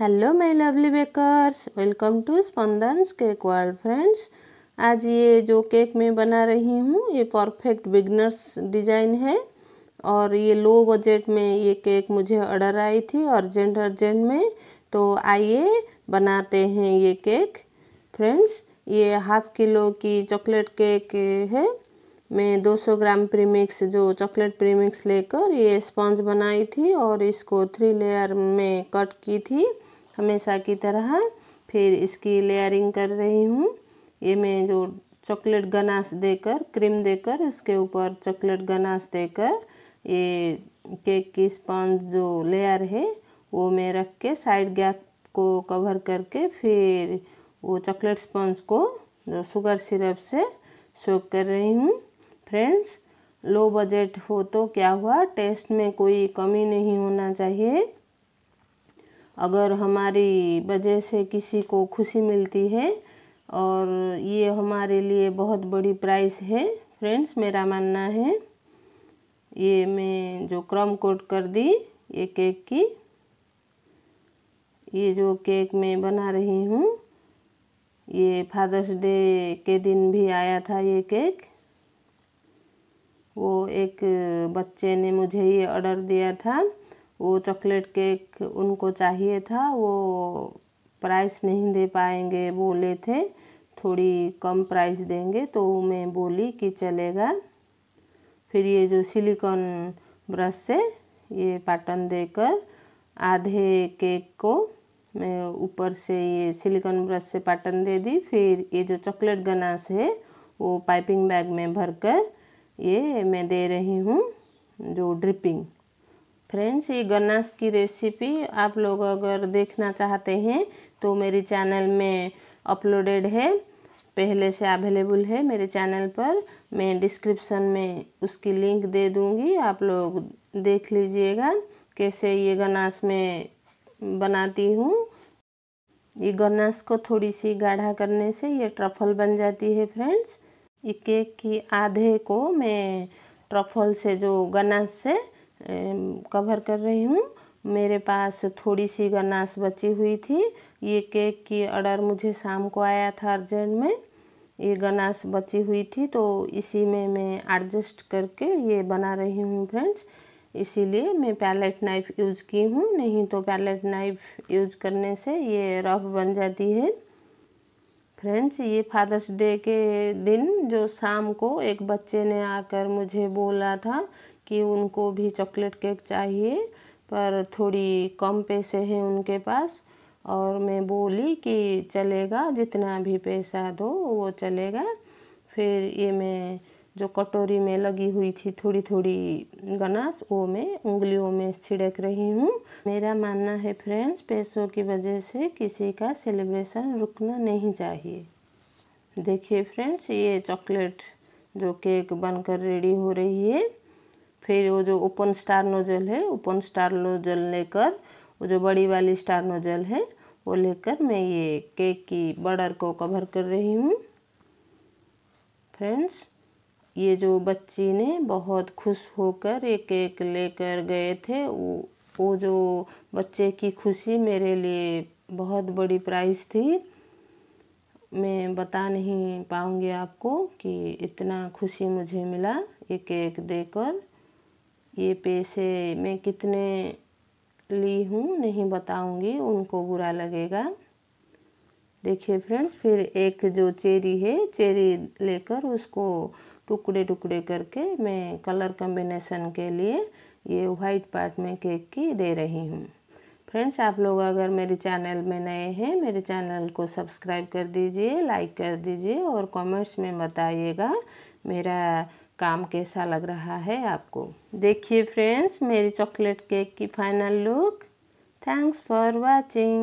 hello my lovely bakers welcome to Spandan's cake world friends आज ये जो केक मैं बना रही हूँ ये परफेक्ट बिगनर्स डिजाइन है और ये लो बजट में ये केक मुझे ऑर्डर आई थी अर्जेंट अर्जेंट में तो आइए बनाते हैं ये केक फ्रेंड्स ये हाफ किलो की चॉकलेट केक है मैं 200 ग्राम प्रीमिक्स जो चॉकलेट प्रीमिक्स लेकर ये स्पॉन्ज बनाई थी और इसको थ्री लेयर में कट की थी हमेशा की तरह फिर इसकी लेयरिंग कर रही हूँ ये मैं जो चॉकलेट गनास देकर क्रीम देकर उसके ऊपर चॉकलेट गनास देकर ये केक की स्पंज जो लेयर है वो मैं रख के साइड गैप को कवर करके फिर वो चॉकलेट स्पंज को जो शुगर सिरप से सोक कर रही हूँ फ्रेंड्स लो बजट हो तो क्या हुआ टेस्ट में कोई कमी नहीं होना चाहिए अगर हमारी वजह से किसी को खुशी मिलती है और ये हमारे लिए बहुत बड़ी प्राइस है फ्रेंड्स मेरा मानना है ये मैं जो क्रम कोट कर दी ये केक की ये जो केक मैं बना रही हूँ ये फादर्स डे के दिन भी आया था ये केक वो एक बच्चे ने मुझे ये ऑर्डर दिया था वो चॉकलेट केक उनको चाहिए था वो प्राइस नहीं दे पाएंगे बोले थे थोड़ी कम प्राइस देंगे तो मैं बोली कि चलेगा फिर ये जो सिलिकॉन ब्रश से ये पैटर्न देकर आधे केक को मैं ऊपर से ये सिलिकॉन ब्रश से पैटर्न दे दी फिर ये जो चॉकलेट गनास है वो पाइपिंग बैग में भरकर ये मैं दे रही हूँ जो ड्रिपिंग फ्रेंड्स ये गन्नास की रेसिपी आप लोग अगर देखना चाहते हैं तो मेरे चैनल में अपलोडेड है पहले से अवेलेबल है मेरे चैनल पर मैं डिस्क्रिप्शन में उसकी लिंक दे दूँगी आप लोग देख लीजिएगा कैसे ये गन्नास में बनाती हूँ ये गन्नास को थोड़ी सी गाढ़ा करने से ये ट्रफल बन जाती है फ्रेंड्स ये केक की आधे को मैं ट्रफल से जो गनास से कवर कर रही हूँ मेरे पास थोड़ी सी गनास बची हुई थी ये केक की ऑर्डर मुझे शाम को आया था अर्जेंट में ये गनास बची हुई थी तो इसी में मैं एडजस्ट करके ये बना रही हूँ फ्रेंड्स इसीलिए मैं पैलेट नाइफ़ यूज़ की हूँ नहीं तो पैलेट नाइफ़ यूज़ करने से ये रफ बन जाती है फ्रेंड्स ये फादर्स डे के दिन जो शाम को एक बच्चे ने आकर मुझे बोला था कि उनको भी चॉकलेट केक चाहिए पर थोड़ी कम पैसे हैं उनके पास और मैं बोली कि चलेगा जितना भी पैसा दो वो चलेगा फिर ये मैं जो कटोरी में लगी हुई थी थोड़ी थोड़ी गनास वो मैं उंगलियों में छिड़क रही हूँ मेरा मानना है फ्रेंड्स पैसों की वजह से किसी का सेलिब्रेशन रुकना नहीं चाहिए देखिए फ्रेंड्स ये चॉकलेट जो केक बनकर रेडी हो रही है फिर वो जो ओपन स्टार नोजल है ओपन स्टार नोजल लेकर वो जो बड़ी वाली स्टार नोजल है वो लेकर मैं ये केक की बर्डर को कवर कर रही हूँ फ्रेंड्स ये जो बच्ची ने बहुत खुश होकर एक एक लेकर गए थे वो वो जो बच्चे की खुशी मेरे लिए बहुत बड़ी प्राइज़ थी मैं बता नहीं पाऊँगी आपको कि इतना खुशी मुझे मिला एक एक देकर ये पैसे मैं कितने ली हूँ नहीं बताऊँगी उनको बुरा लगेगा देखिए फ्रेंड्स फिर एक जो चेरी है चेरी लेकर उसको टुकड़े टुकड़े करके मैं कलर कम्बिनेशन के लिए ये वाइट पार्ट में केक की दे रही हूँ फ्रेंड्स आप लोग अगर मेरे चैनल में नए हैं मेरे चैनल को सब्सक्राइब कर दीजिए लाइक कर दीजिए और कमेंट्स में बताइएगा मेरा काम कैसा लग रहा है आपको देखिए फ्रेंड्स मेरी चॉकलेट केक की final look thanks for watching